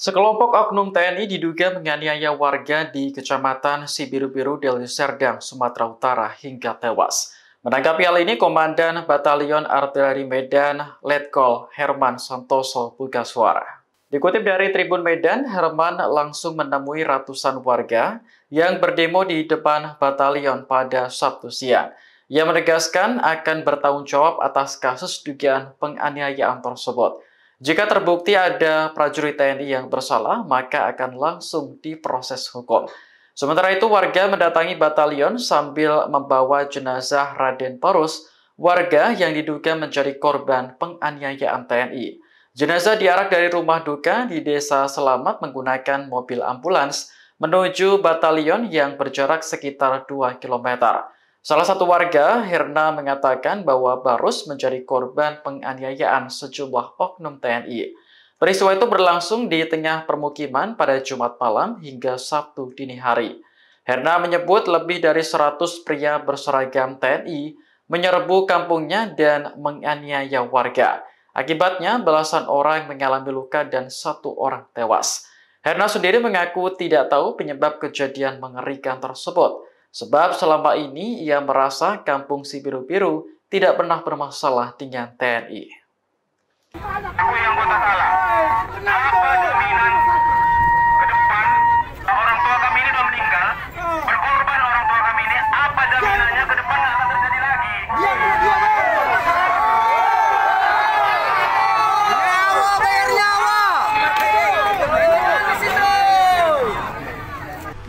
Sekelompok oknum TNI diduga menganiaya warga di Kecamatan Sibiru-Biru, Deli Serdang, Sumatera Utara hingga tewas. Menanggapi hal ini, Komandan Batalion Artileri Medan Letkol Herman Santoso buka suara. Dikutip dari Tribun Medan, Herman langsung menemui ratusan warga yang berdemo di depan batalion pada Sabtu siang. Ia menegaskan akan bertanggung jawab atas kasus dugaan penganiayaan tersebut. Jika terbukti ada prajurit TNI yang bersalah, maka akan langsung diproses hukum. Sementara itu, warga mendatangi batalion sambil membawa jenazah Raden Parus, warga yang diduga menjadi korban penganiayaan TNI. Jenazah diarak dari rumah duka di Desa Selamat menggunakan mobil ambulans menuju batalion yang berjarak sekitar 2 kilometer. Salah satu warga, Herna, mengatakan bahwa Barus menjadi korban penganiayaan sejumlah oknum TNI. Peristiwa itu berlangsung di tengah permukiman pada Jumat malam hingga Sabtu dini hari. Herna menyebut lebih dari 100 pria berseragam TNI menyerbu kampungnya dan menganiaya warga. Akibatnya, belasan orang mengalami luka dan satu orang tewas. Herna sendiri mengaku tidak tahu penyebab kejadian mengerikan tersebut. Sebab selama ini ia merasa kampung si biru-biru tidak pernah bermasalah dengan TNI. yang salah? Kenapa demi